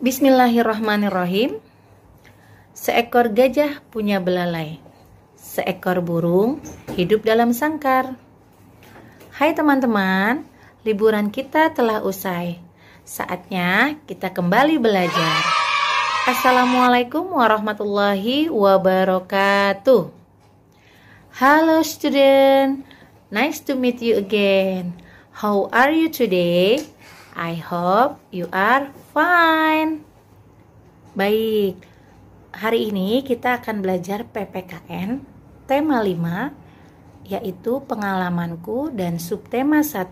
Bismillahirrahmanirrahim. Seekor gajah punya belalai. Seekor burung hidup dalam sangkar. Hai teman-teman, liburan kita telah usai. Saatnya kita kembali belajar. Assalamualaikum warahmatullahi wabarakatuh. Halo student, nice to meet you again. How are you today? I hope you are fine. Baik, hari ini kita akan belajar PPKN tema 5 yaitu pengalamanku dan subtema 1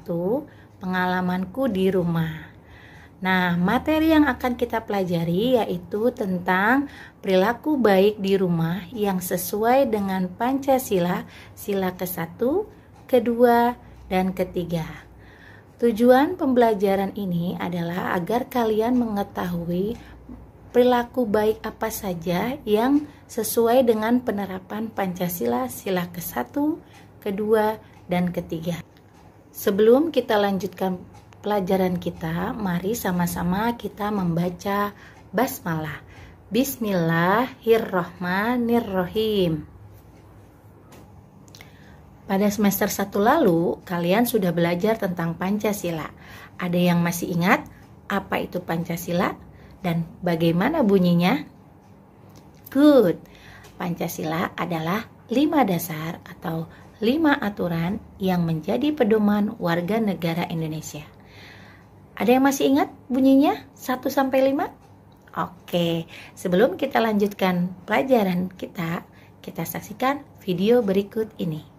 pengalamanku di rumah. Nah, materi yang akan kita pelajari yaitu tentang perilaku baik di rumah yang sesuai dengan Pancasila, sila ke-1, kedua, dan ketiga. Tujuan pembelajaran ini adalah agar kalian mengetahui perilaku baik apa saja yang sesuai dengan penerapan Pancasila sila ke-1, ke-2, dan ke-3. Sebelum kita lanjutkan pelajaran kita, mari sama-sama kita membaca basmalah. Bismillahirrahmanirrahim. Pada semester 1 lalu, kalian sudah belajar tentang Pancasila. Ada yang masih ingat apa itu Pancasila dan bagaimana bunyinya? Good. Pancasila adalah lima dasar atau lima aturan yang menjadi pedoman warga negara Indonesia. Ada yang masih ingat bunyinya 1 sampai 5? Oke, sebelum kita lanjutkan pelajaran kita, kita saksikan video berikut ini.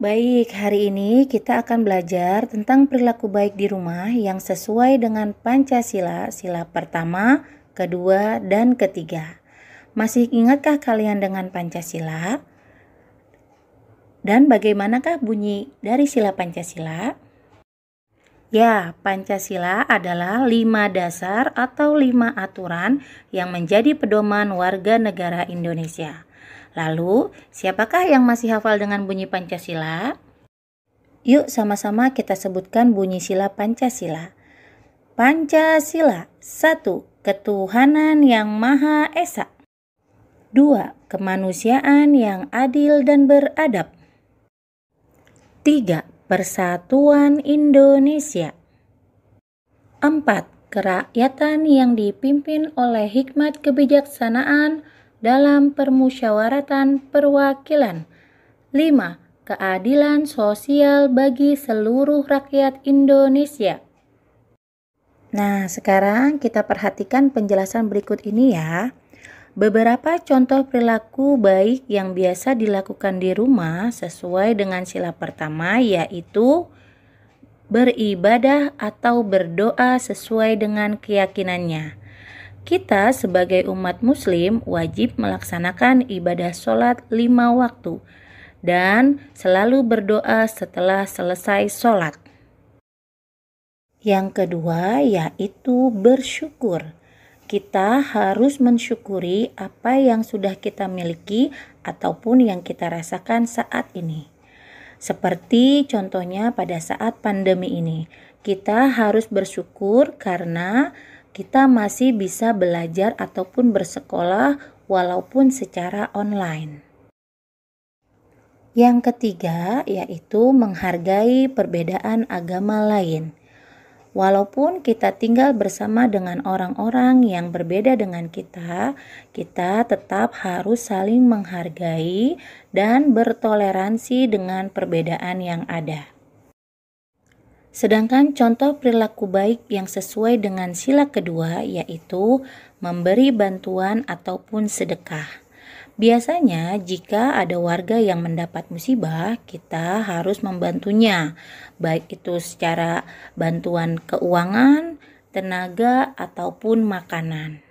Baik, hari ini kita akan belajar tentang perilaku baik di rumah yang sesuai dengan Pancasila, sila pertama, kedua, dan ketiga. Masih ingatkah kalian dengan Pancasila? Dan bagaimanakah bunyi dari sila Pancasila? Ya, Pancasila adalah lima dasar atau lima aturan yang menjadi pedoman warga negara Indonesia. Lalu, siapakah yang masih hafal dengan bunyi Pancasila? Yuk sama-sama kita sebutkan bunyi sila Pancasila. Pancasila satu, Ketuhanan yang Maha Esa Dua, Kemanusiaan yang adil dan beradab Tiga, Persatuan Indonesia Empat, Kerakyatan yang dipimpin oleh hikmat kebijaksanaan dalam permusyawaratan perwakilan. 5. Keadilan sosial bagi seluruh rakyat Indonesia. Nah, sekarang kita perhatikan penjelasan berikut ini ya. Beberapa contoh perilaku baik yang biasa dilakukan di rumah sesuai dengan sila pertama yaitu beribadah atau berdoa sesuai dengan keyakinannya. Kita sebagai umat muslim wajib melaksanakan ibadah sholat lima waktu dan selalu berdoa setelah selesai sholat. Yang kedua yaitu bersyukur. Kita harus mensyukuri apa yang sudah kita miliki ataupun yang kita rasakan saat ini. Seperti contohnya pada saat pandemi ini, kita harus bersyukur karena kita masih bisa belajar ataupun bersekolah walaupun secara online. Yang ketiga yaitu menghargai perbedaan agama lain. Walaupun kita tinggal bersama dengan orang-orang yang berbeda dengan kita, kita tetap harus saling menghargai dan bertoleransi dengan perbedaan yang ada. Sedangkan contoh perilaku baik yang sesuai dengan sila kedua yaitu memberi bantuan ataupun sedekah. Biasanya jika ada warga yang mendapat musibah, kita harus membantunya, baik itu secara bantuan keuangan, tenaga, ataupun makanan.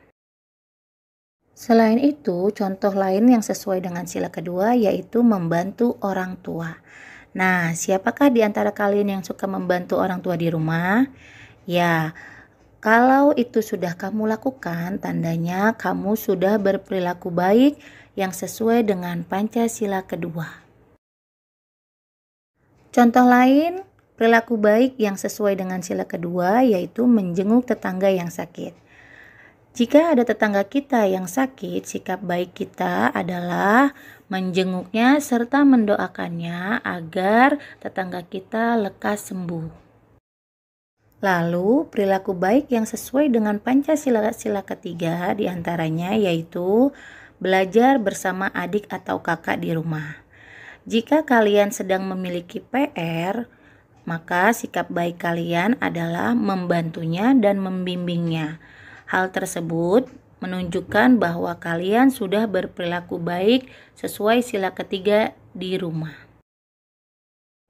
Selain itu, contoh lain yang sesuai dengan sila kedua yaitu membantu orang tua. Nah, siapakah di antara kalian yang suka membantu orang tua di rumah? Ya, kalau itu sudah kamu lakukan, tandanya kamu sudah berperilaku baik yang sesuai dengan Pancasila kedua. Contoh lain, perilaku baik yang sesuai dengan sila kedua yaitu menjenguk tetangga yang sakit. Jika ada tetangga kita yang sakit, sikap baik kita adalah menjenguknya serta mendoakannya agar tetangga kita lekas sembuh. Lalu, perilaku baik yang sesuai dengan Pancasila sila ketiga diantaranya yaitu belajar bersama adik atau kakak di rumah. Jika kalian sedang memiliki PR, maka sikap baik kalian adalah membantunya dan membimbingnya. Hal tersebut menunjukkan bahwa kalian sudah berperilaku baik sesuai sila ketiga di rumah.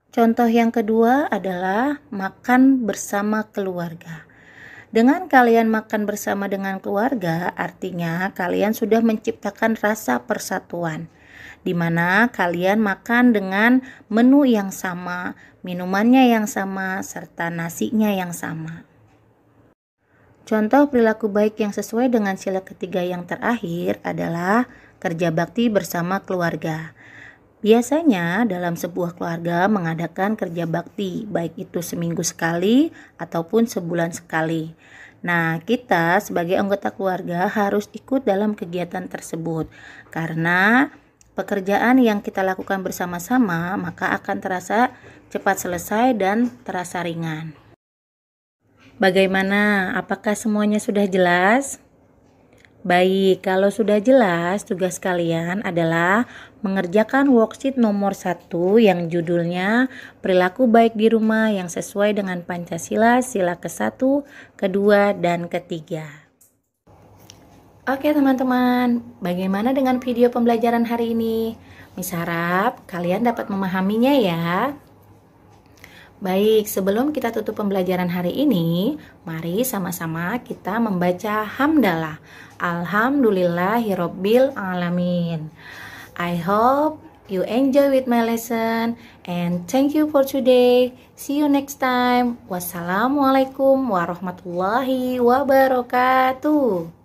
Contoh yang kedua adalah makan bersama keluarga. Dengan kalian makan bersama dengan keluarga, artinya kalian sudah menciptakan rasa persatuan, di mana kalian makan dengan menu yang sama, minumannya yang sama, serta nasinya yang sama. Contoh perilaku baik yang sesuai dengan sila ketiga yang terakhir adalah kerja bakti bersama keluarga. Biasanya dalam sebuah keluarga mengadakan kerja bakti, baik itu seminggu sekali ataupun sebulan sekali. Nah, kita sebagai anggota keluarga harus ikut dalam kegiatan tersebut karena pekerjaan yang kita lakukan bersama-sama maka akan terasa cepat selesai dan terasa ringan. Bagaimana? Apakah semuanya sudah jelas? Baik, kalau sudah jelas tugas kalian adalah mengerjakan worksheet nomor 1 yang judulnya perilaku baik di rumah yang sesuai dengan Pancasila sila ke-1, kedua, dan ketiga. Oke teman-teman, bagaimana dengan video pembelajaran hari ini? Misarap, kalian dapat memahaminya ya. Baik, sebelum kita tutup pembelajaran hari ini, mari sama-sama kita membaca hamdalah. Alhamdulillahirabbil alamin. I hope you enjoy with my lesson and thank you for today. See you next time. Wassalamualaikum warahmatullahi wabarakatuh.